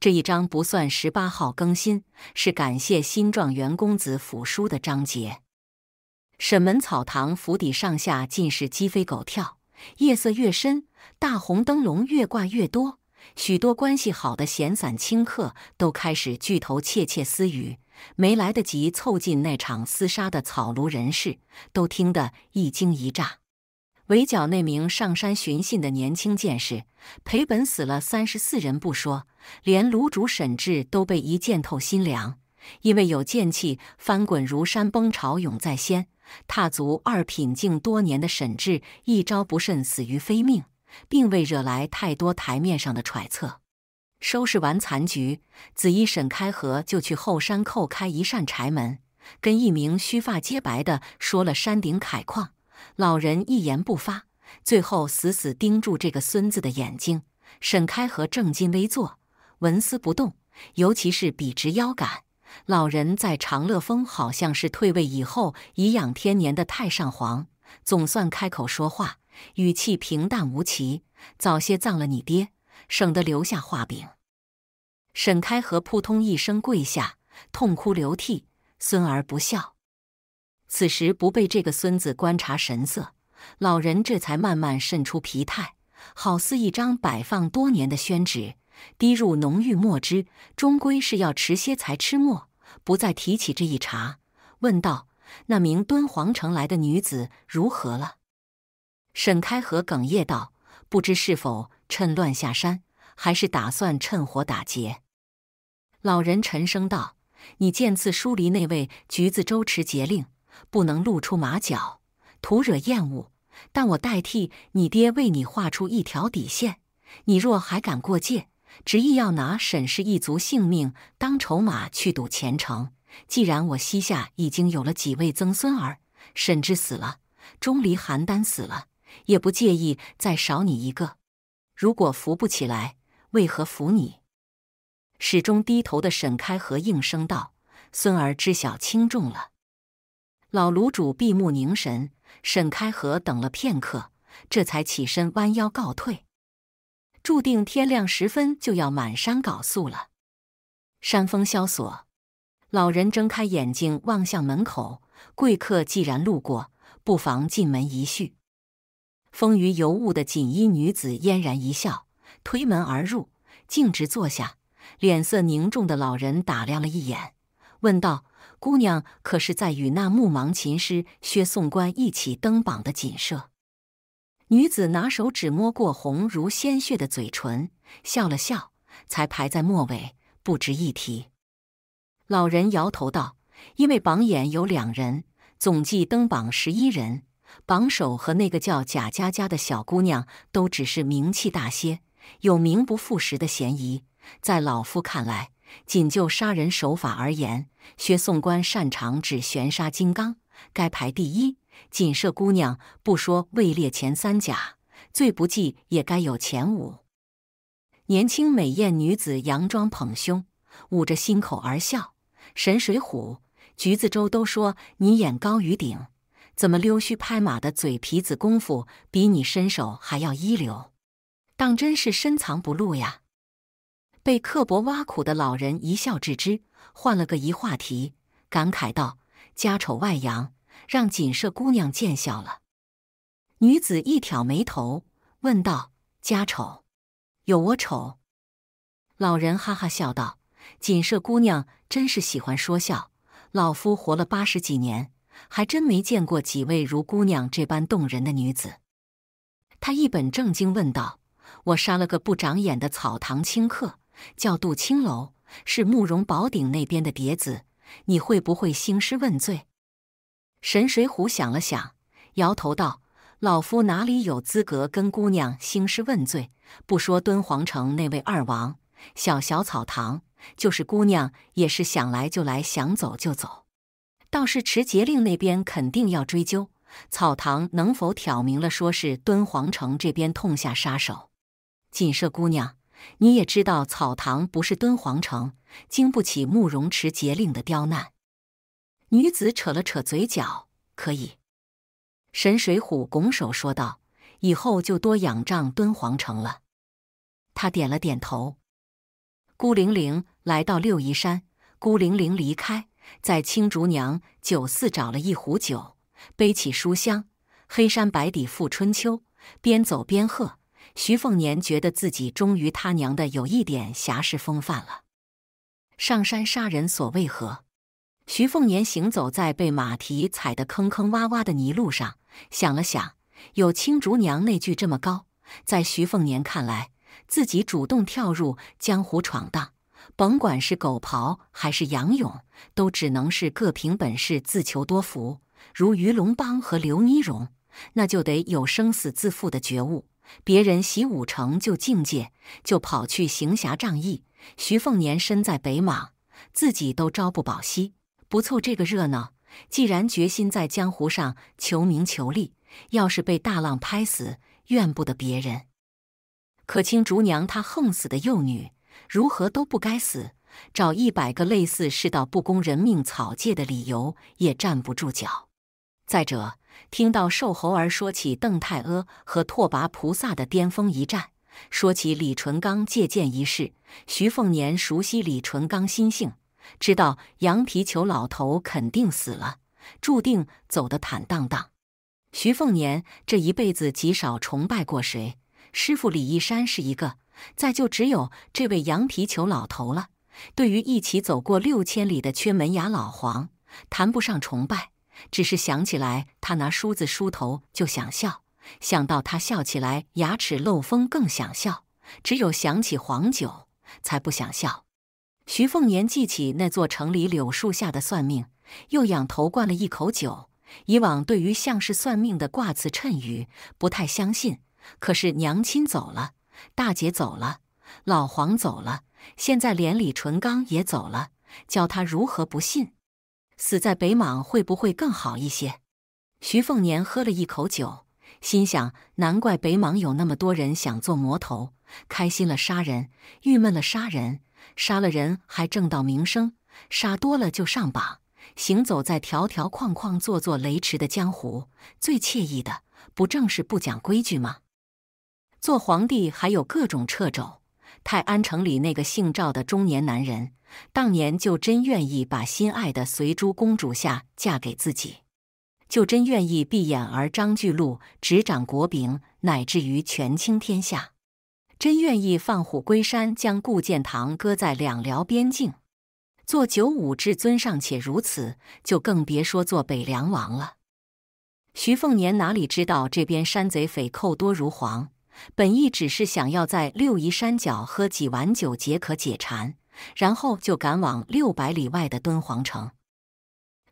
这一章不算十八号更新，是感谢新状元公子府书的章节。沈门草堂府邸上下尽是鸡飞狗跳，夜色越深，大红灯笼越挂越多，许多关系好的闲散清客都开始聚头窃窃私语，没来得及凑近那场厮杀的草庐人士，都听得一惊一乍。围剿那名上山寻衅的年轻剑士，赔本死了三十四人不说，连卤主沈志都被一剑透心凉。因为有剑气翻滚如山崩潮涌在先，踏足二品境多年的沈志一招不慎死于非命，并未惹来太多台面上的揣测。收拾完残局，紫衣沈开河就去后山叩开一扇柴门，跟一名须发皆白的说了山顶采矿。老人一言不发，最后死死盯住这个孙子的眼睛。沈开河正襟危坐，纹丝不动，尤其是笔直腰杆。老人在长乐峰好像是退位以后颐养天年的太上皇，总算开口说话，语气平淡无奇：“早些葬了你爹，省得留下画饼。”沈开河扑通一声跪下，痛哭流涕：“孙儿不孝。”此时不被这个孙子观察神色，老人这才慢慢渗出疲态，好似一张摆放多年的宣纸，滴入浓郁墨汁，终归是要迟些才吃墨。不再提起这一茬，问道：“那名敦煌城来的女子如何了？”沈开河哽咽道：“不知是否趁乱下山，还是打算趁火打劫？”老人沉声道：“你见次疏离那位橘子周持节令。”不能露出马脚，徒惹厌恶。但我代替你爹为你画出一条底线，你若还敢过界，执意要拿沈氏一族性命当筹码去赌前程。既然我膝下已经有了几位曾孙儿，沈之死了，钟离邯郸死了，也不介意再少你一个。如果扶不起来，为何扶你？始终低头的沈开河应声道：“孙儿知晓轻重了。”老卤主闭目凝神，沈开河等了片刻，这才起身弯腰告退。注定天亮时分就要满山搞宿了。山风萧索，老人睁开眼睛望向门口，贵客既然路过，不妨进门一叙。风腴尤物的锦衣女子嫣然一笑，推门而入，径直坐下。脸色凝重的老人打量了一眼。问道：“姑娘可是在与那木盲琴师薛宋官一起登榜的锦舍女子？”拿手指摸过红如鲜血的嘴唇，笑了笑，才排在末尾，不值一提。老人摇头道：“因为榜眼有两人，总计登榜十一人，榜首和那个叫贾家家的小姑娘都只是名气大些，有名不副实的嫌疑。在老夫看来。”仅就杀人手法而言，薛宋官擅长指悬杀金刚，该排第一。锦瑟姑娘不说位列前三甲，最不济也该有前五。年轻美艳女子佯装捧胸，捂着心口而笑。沈水虎、橘子洲都说你眼高于顶，怎么溜须拍马的嘴皮子功夫比你身手还要一流？当真是深藏不露呀！被刻薄挖苦的老人一笑置之，换了个一话题，感慨道：“家丑外扬，让锦瑟姑娘见笑了。”女子一挑眉头，问道：“家丑，有我丑？”老人哈哈笑道：“锦瑟姑娘真是喜欢说笑，老夫活了八十几年，还真没见过几位如姑娘这般动人的女子。”他一本正经问道：“我杀了个不长眼的草堂清客。”叫杜青楼，是慕容宝鼎那边的嫡子，你会不会兴师问罪？沈水虎想了想，摇头道：“老夫哪里有资格跟姑娘兴师问罪？不说敦煌城那位二王，小小草堂，就是姑娘也是想来就来，想走就走。倒是持节令那边肯定要追究草堂，能否挑明了说是敦煌城这边痛下杀手？锦瑟姑娘。”你也知道草堂不是敦煌城，经不起慕容池节令的刁难。女子扯了扯嘴角，可以。沈水虎拱手说道：“以后就多仰仗敦煌城了。”他点了点头，孤零零来到六夷山，孤零零离开，在青竹娘酒肆找了一壶酒，背起书箱，黑山白底复春秋，边走边喝。徐凤年觉得自己终于他娘的有一点侠士风范了。上山杀人所为何？徐凤年行走在被马蹄踩得坑坑洼洼的泥路上，想了想，有青竹娘那句这么高，在徐凤年看来，自己主动跳入江湖闯荡，甭管是狗刨还是仰泳，都只能是各凭本事自求多福。如鱼龙帮和刘尼荣，那就得有生死自负的觉悟。别人习武成就境界，就跑去行侠仗义。徐凤年身在北莽，自己都朝不保夕，不凑这个热闹。既然决心在江湖上求名求利，要是被大浪拍死，怨不得别人。可青竹娘她横死的幼女，如何都不该死。找一百个类似世道不公、人命草芥的理由，也站不住脚。再者，听到瘦猴儿说起邓太阿和拓跋菩萨的巅峰一战，说起李淳罡借剑一事，徐凤年熟悉李淳罡心性，知道羊皮球老头肯定死了，注定走得坦荡荡。徐凤年这一辈子极少崇拜过谁，师傅李一山是一个，再就只有这位羊皮球老头了。对于一起走过六千里的缺门牙老黄，谈不上崇拜。只是想起来他拿梳子梳头就想笑，想到他笑起来牙齿漏风更想笑。只有想起黄酒，才不想笑。徐凤年记起那座城里柳树下的算命，又仰头灌了一口酒。以往对于像是算命的卦辞谶语不太相信，可是娘亲走了，大姐走了，老黄走了，现在连李淳刚也走了，教他如何不信？死在北莽会不会更好一些？徐凤年喝了一口酒，心想：难怪北莽有那么多人想做魔头，开心了杀人，郁闷了杀人，杀了人还挣到名声，杀多了就上榜。行走在条条框框、座座雷池的江湖，最惬意的不正是不讲规矩吗？做皇帝还有各种掣肘。泰安城里那个姓赵的中年男人，当年就真愿意把心爱的随珠公主下嫁给自己，就真愿意闭眼而张巨鹿执掌国柄，乃至于权倾天下，真愿意放虎归山，将顾建堂搁在两辽边境做九五至尊，尚且如此，就更别说做北凉王了。徐凤年哪里知道这边山贼匪寇多如蝗？本意只是想要在六夷山脚喝几碗酒解渴解馋，然后就赶往六百里外的敦煌城。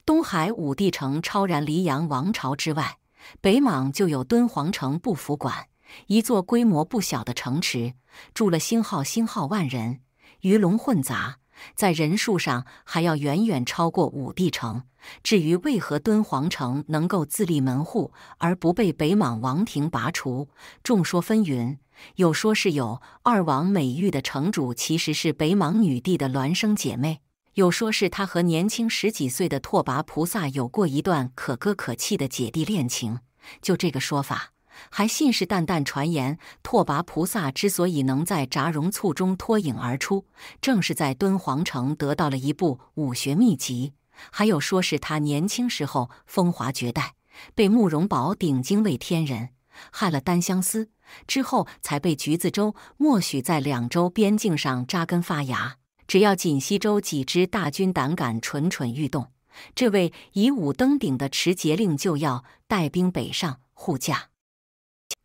东海五帝城超然离阳王朝之外，北莽就有敦煌城不服管，一座规模不小的城池，住了星号星号万人，鱼龙混杂。在人数上还要远远超过武帝城。至于为何敦煌城能够自立门户而不被北莽王庭拔除，众说纷纭。有说是有二王美誉的城主其实是北莽女帝的孪生姐妹；有说是她和年轻十几岁的拓跋菩萨有过一段可歌可泣的姐弟恋情。就这个说法。还信誓旦旦传言，拓跋菩萨之所以能在杂绒簇中脱颖而出，正是在敦煌城得到了一部武学秘籍。还有说是他年轻时候风华绝代，被慕容宝顶惊为天人，害了单相思之后，才被橘子洲默许在两州边境上扎根发芽。只要锦西州几支大军胆敢蠢蠢欲动，这位以武登顶的持节令就要带兵北上护驾。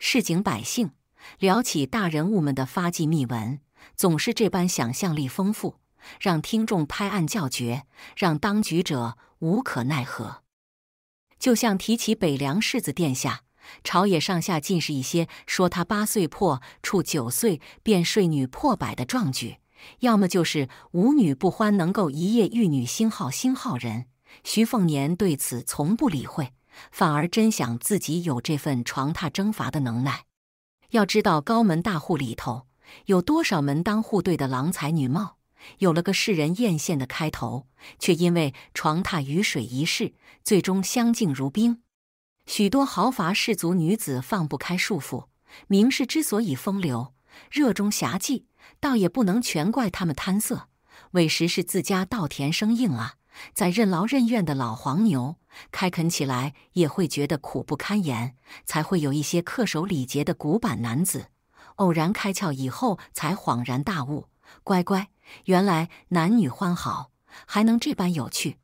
市井百姓聊起大人物们的发迹秘闻，总是这般想象力丰富，让听众拍案叫绝，让当局者无可奈何。就像提起北凉世子殿下，朝野上下尽是一些说他八岁破处九岁便睡女破百的壮举，要么就是无女不欢能够一夜遇女星号星号人。徐凤年对此从不理会。反而真想自己有这份床榻征伐的能耐。要知道，高门大户里头有多少门当户对的郎才女貌，有了个世人艳羡的开头，却因为床榻雨水一事，最终相敬如宾。许多豪华士族女子放不开束缚，明氏之所以风流热衷侠妓，倒也不能全怪他们贪色，委实是自家稻田生硬啊。在任劳任怨的老黄牛开垦起来也会觉得苦不堪言，才会有一些恪守礼节的古板男子，偶然开窍以后才恍然大悟：乖乖，原来男女欢好还能这般有趣。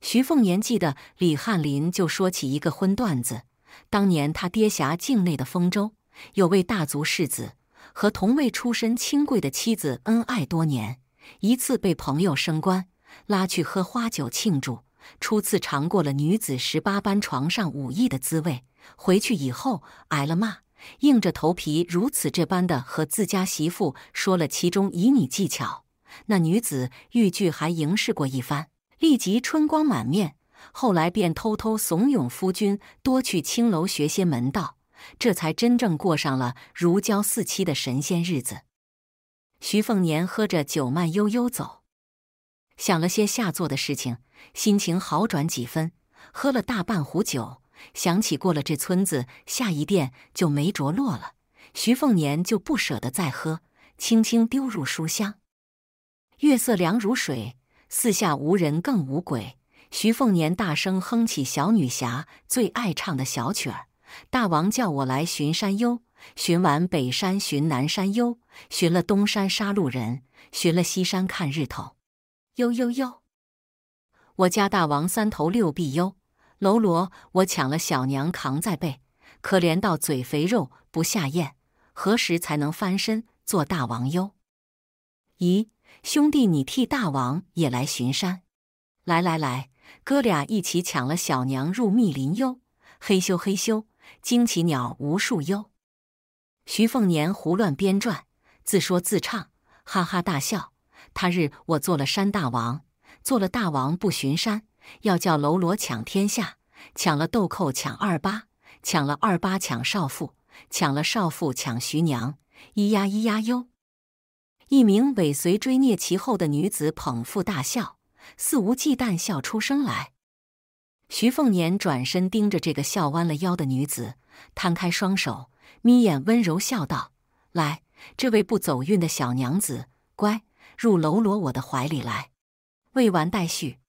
徐凤年记得李翰林就说起一个荤段子：当年他爹辖境内的丰州，有位大族世子和同为出身清贵的妻子恩爱多年，一次被朋友升官。拉去喝花酒庆祝，初次尝过了女子十八般床上武艺的滋味。回去以后挨了骂，硬着头皮如此这般的和自家媳妇说了其中旖旎技巧。那女子欲拒还迎试过一番，立即春光满面。后来便偷偷怂恿夫君多去青楼学些门道，这才真正过上了如胶似漆的神仙日子。徐凤年喝着酒，慢悠悠走。想了些下作的事情，心情好转几分，喝了大半壶酒。想起过了这村子，下一店就没着落了，徐凤年就不舍得再喝，轻轻丢入书箱。月色凉如水，四下无人更无鬼。徐凤年大声哼起小女侠最爱唱的小曲儿：“大王叫我来巡山幽，巡完北山巡南山幽，巡了东山杀路人，巡了西山看日头。”呦呦呦！我家大王三头六臂哟，喽啰我抢了小娘扛在背，可怜到嘴肥肉不下咽，何时才能翻身做大王哟？咦，兄弟你替大王也来巡山？来来来，哥俩一起抢了小娘入密林哟！嘿咻嘿咻，惊奇鸟无数哟！徐凤年胡乱编撰，自说自唱，哈哈大笑。他日我做了山大王，做了大王不巡山，要叫喽罗抢天下，抢了豆蔻抢二八，抢了二八抢少妇，抢了少妇抢徐娘。咿呀咿呀哟！一名尾随追聂其后的女子捧腹大笑，肆无忌惮笑出声来。徐凤年转身盯着这个笑弯了腰的女子，摊开双手，眯眼温柔笑道：“来，这位不走运的小娘子，乖。”入喽啰我的怀里来，未完待续。